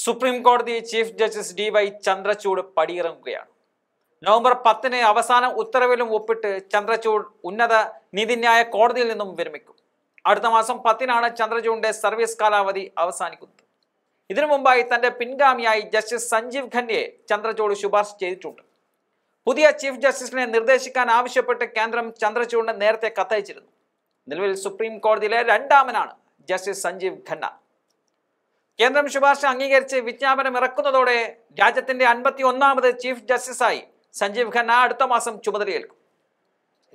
supreme കോടതി chief justice D Y Chandrachud പടിയിറങ്ങുകയാണ് November പത്തിന് അവസാന ഉത്തരവിലും ഒപ്പിട്ട് ചന്ദ്രചൂഡ് ഉന്നത നീതിന്യായ കോടതിയിൽ നിന്നും വിരമിക്കും അടുത്ത മാസം പത്തിനാണ് ചന്ദ്രചൂഡിന്റെ സർവീസ് കാലാവധി അവസാനിക്കുന്നത് ഇതിനു മുമ്പായി തന്റെ പിൻഗാമിയായി ജസ്റ്റിസ് സഞ്ജീവ് ഖന്നയെ ചന്ദ്രചൂഡ് ശുപാർശ ചെയ്തിട്ടുണ്ട് പുതിയ ചീഫ് ജസ്റ്റിസിനെ നിർദ്ദേശിക്കാൻ ആവശ്യപ്പെട്ട് കേന്ദ്രം ചന്ദ്രചൂഡിനെ നേരത്തെ കത്തയച്ചിരുന്നു നിലവിൽ സുപ്രീം കോടതിയിലെ രണ്ടാമനാണ് ജസ്റ്റിസ് സഞ്ജീവ് ഖന്ന കേന്ദ്രം ശുപാർശ അംഗീകരിച്ച് വിജ്ഞാപനം ഇറക്കുന്നതോടെ രാജ്യത്തിന്റെ അൻപത്തി ഒന്നാമത് ചീഫ് ജസ്റ്റിസായി സഞ്ജീവ് ഖന്ന അടുത്ത മാസം ചുമതലയേൽക്കും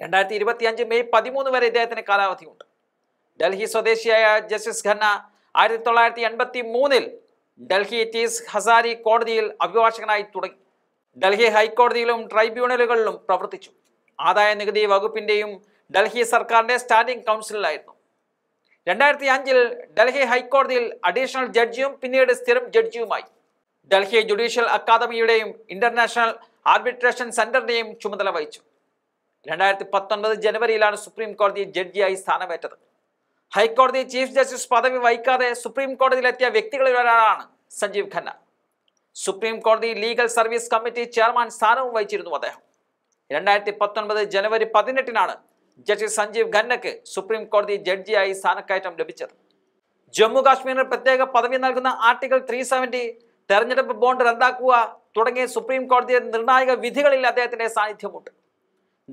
രണ്ടായിരത്തി ഇരുപത്തി അഞ്ച് മെയ് പതിമൂന്ന് വരെ ഇദ്ദേഹത്തിന് കാലാവധിയുണ്ട് ഡൽഹി സ്വദേശിയായ ജസ്റ്റിസ് ഖന്ന ആയിരത്തി തൊള്ളായിരത്തി എൺപത്തി മൂന്നിൽ ഡൽഹി ടീസ് ഹസാരി കോടതിയിൽ അഭിഭാഷകനായി തുടങ്ങി ഡൽഹി ഹൈക്കോടതിയിലും ട്രൈബ്യൂണലുകളിലും പ്രവർത്തിച്ചു ആദായ നികുതി വകുപ്പിന്റെയും ഡൽഹി സർക്കാരിന്റെ സ്റ്റാൻഡിംഗ് കൗൺസിലായിരുന്നു രണ്ടായിരത്തി അഞ്ചിൽ ഡൽഹി ഹൈക്കോടതിയിൽ അഡീഷണൽ ജഡ്ജിയും പിന്നീട് സ്ഥിരം ജഡ്ജിയുമായി ഡൽഹി ജുഡീഷ്യൽ അക്കാദമിയുടെയും ഇന്റർനാഷണൽ ആർബിട്രേഷൻ സെന്ററിന്റെയും ചുമതല വഹിച്ചു രണ്ടായിരത്തി പത്തൊൻപത് ജനുവരിയിലാണ് സുപ്രീം കോടതി ജഡ്ജിയായി സ്ഥാനമേറ്റത് ഹൈക്കോടതി ചീഫ് ജസ്റ്റിസ് പദവി വഹിക്കാതെ സുപ്രീം കോടതിയിലെത്തിയ വ്യക്തികളിൽ ഒരാളാണ് സഞ്ജീവ് ഖന്ന സുപ്രീം കോടതി ലീഗൽ സർവീസ് കമ്മിറ്റി ചെയർമാൻ സ്ഥാനവും വഹിച്ചിരുന്നു അദ്ദേഹം രണ്ടായിരത്തി പത്തൊൻപത് ജനുവരി പതിനെട്ടിനാണ് ജസ്റ്റിസ് സഞ്ജീവ് ഖന്നയ്ക്ക് സുപ്രീം കോടതി ജഡ്ജിയായി സ്ഥാനക്കയറ്റം ലഭിച്ചത് ജമ്മു കാശ്മീരിന് പ്രത്യേക പദവി നൽകുന്ന ആർട്ടിക്കിൾ ത്രീ സെവൻറ്റി തെരഞ്ഞെടുപ്പ് ബോണ്ട് റദ്ദാക്കുക തുടങ്ങിയ സുപ്രീം കോടതിയുടെ നിർണായക വിധികളിൽ അദ്ദേഹത്തിന്റെ സാന്നിധ്യമുണ്ട്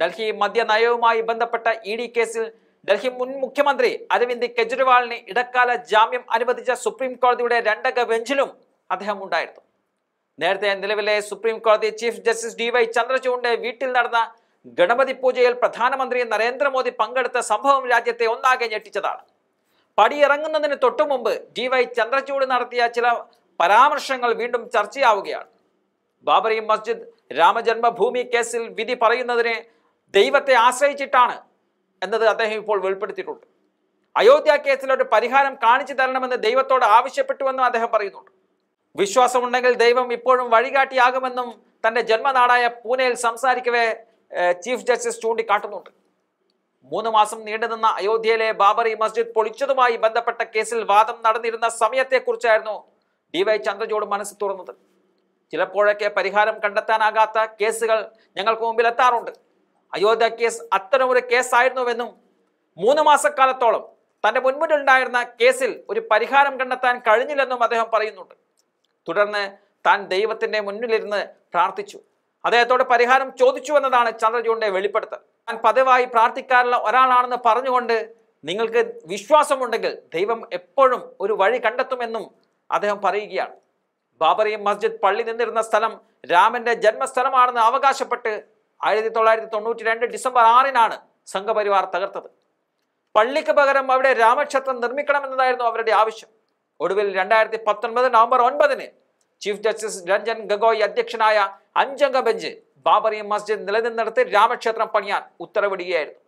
ഡൽഹി മദ്യ നയവുമായി ബന്ധപ്പെട്ട ഇ ഡി കേസിൽ ഡൽഹി മുൻ മുഖ്യമന്ത്രി അരവിന്ദ് കെജ്രിവാളിന് ഇടക്കാല ജാമ്യം അനുവദിച്ച സുപ്രീം കോടതിയുടെ രണ്ടംഗ ബെഞ്ചിലും അദ്ദേഹം ഉണ്ടായിരുന്നു നേരത്തെ നിലവിലെ സുപ്രീം കോടതി ചീഫ് ജസ്റ്റിസ് ഡി വൈ ചന്ദ്രചൂഡിന്റെ വീട്ടിൽ നടന്ന ഗണപതി പൂജയിൽ പ്രധാനമന്ത്രി നരേന്ദ്രമോദി പങ്കെടുത്ത സംഭവം രാജ്യത്തെ ഒന്നാകെ ഞെട്ടിച്ചതാണ് പടിയിറങ്ങുന്നതിന് തൊട്ടുമുമ്പ് ഡി വൈ ചന്ദ്രചൂഡ് നടത്തിയ ചില പരാമർശങ്ങൾ വീണ്ടും ചർച്ചയാവുകയാണ് ബാബറി മസ്ജിദ് രാമജന്മഭൂമി കേസിൽ വിധി പറയുന്നതിനെ ദൈവത്തെ ആശ്രയിച്ചിട്ടാണ് എന്നത് അദ്ദേഹം ഇപ്പോൾ വെളിപ്പെടുത്തിയിട്ടുണ്ട് അയോധ്യ കേസിൽ ഒരു പരിഹാരം കാണിച്ചു തരണമെന്ന് ദൈവത്തോട് ആവശ്യപ്പെട്ടുവെന്നും അദ്ദേഹം പറയുന്നുണ്ട് വിശ്വാസമുണ്ടെങ്കിൽ ദൈവം ഇപ്പോഴും വഴികാട്ടിയാകുമെന്നും തന്റെ ജന്മനാടായ പൂനെയിൽ സംസാരിക്കവേ ചീഫ് ജസ്റ്റിസ് ചൂണ്ടിക്കാട്ടുന്നുണ്ട് മൂന്ന് മാസം നിന്ന അയോധ്യയിലെ ബാബറി മസ്ജിദ് പൊളിച്ചതുമായി ബന്ധപ്പെട്ട കേസിൽ വാദം നടന്നിരുന്ന സമയത്തെക്കുറിച്ചായിരുന്നു ഡി വൈ ചന്ദ്രചൂഡ് മനസ്സ് തുറന്നത് ചിലപ്പോഴൊക്കെ പരിഹാരം കണ്ടെത്താനാകാത്ത കേസുകൾ ഞങ്ങൾക്ക് മുമ്പിൽ എത്താറുണ്ട് അയോധ്യ കേസ് അത്തരമൊരു കേസായിരുന്നുവെന്നും മൂന്ന് മാസക്കാലത്തോളം തന്റെ മുൻപിലുണ്ടായിരുന്ന കേസിൽ ഒരു പരിഹാരം കണ്ടെത്താൻ കഴിഞ്ഞില്ലെന്നും അദ്ദേഹം പറയുന്നുണ്ട് തുടർന്ന് താൻ ദൈവത്തിന്റെ മുന്നിലിരുന്ന് പ്രാർത്ഥിച്ചു അദ്ദേഹത്തോട് പരിഹാരം ചോദിച്ചു എന്നതാണ് ചന്ദ്രചൂഡിന്റെ വെളിപ്പെടുത്തൽ ഞാൻ പതിവായി പ്രാർത്ഥിക്കാറുള്ള ഒരാളാണെന്ന് പറഞ്ഞുകൊണ്ട് നിങ്ങൾക്ക് വിശ്വാസമുണ്ടെങ്കിൽ ദൈവം എപ്പോഴും ഒരു വഴി കണ്ടെത്തുമെന്നും അദ്ദേഹം പറയുകയാണ് ബാബറി മസ്ജിദ് പള്ളി നിന്നിരുന്ന സ്ഥലം രാമന്റെ ജന്മസ്ഥലമാണെന്ന് അവകാശപ്പെട്ട് ആയിരത്തി തൊള്ളായിരത്തി തൊണ്ണൂറ്റി രണ്ട് ഡിസംബർ ആറിനാണ് സംഘപരിവാർ തകർത്തത് പള്ളിക്ക് പകരം അവിടെ രാമക്ഷേത്രം നിർമ്മിക്കണമെന്നതായിരുന്നു അവരുടെ ആവശ്യം ഒടുവിൽ രണ്ടായിരത്തി പത്തൊൻപത് നവംബർ ഒൻപതിന് ചീഫ് ജസ്റ്റിസ് രഞ്ജൻ ഗഗോയ് അധ്യക്ഷനായ അഞ്ചംഗ ബെഞ്ച് ബാബറി മസ്ജിദ് നിലനിന്നിടത്ത് രാമക്ഷേത്രം പണിയാൻ ഉത്തരവിടുകയായിരുന്നു